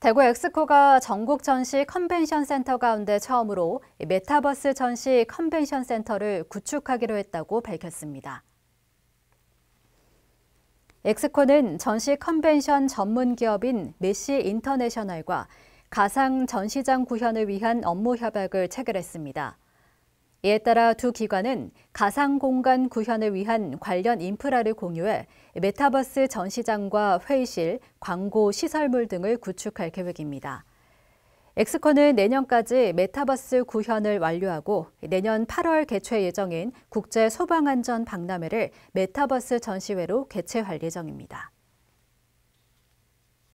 대구 엑스코가 전국 전시 컨벤션 센터 가운데 처음으로 메타버스 전시 컨벤션 센터를 구축하기로 했다고 밝혔습니다. 엑스코는 전시 컨벤션 전문 기업인 메시 인터내셔널과 가상 전시장 구현을 위한 업무 협약을 체결했습니다. 이에 따라 두 기관은 가상 공간 구현을 위한 관련 인프라를 공유해 메타버스 전시장과 회의실, 광고 시설물 등을 구축할 계획입니다. 엑스코는 내년까지 메타버스 구현을 완료하고 내년 8월 개최 예정인 국제 소방안전 박람회를 메타버스 전시회로 개최할 예정입니다.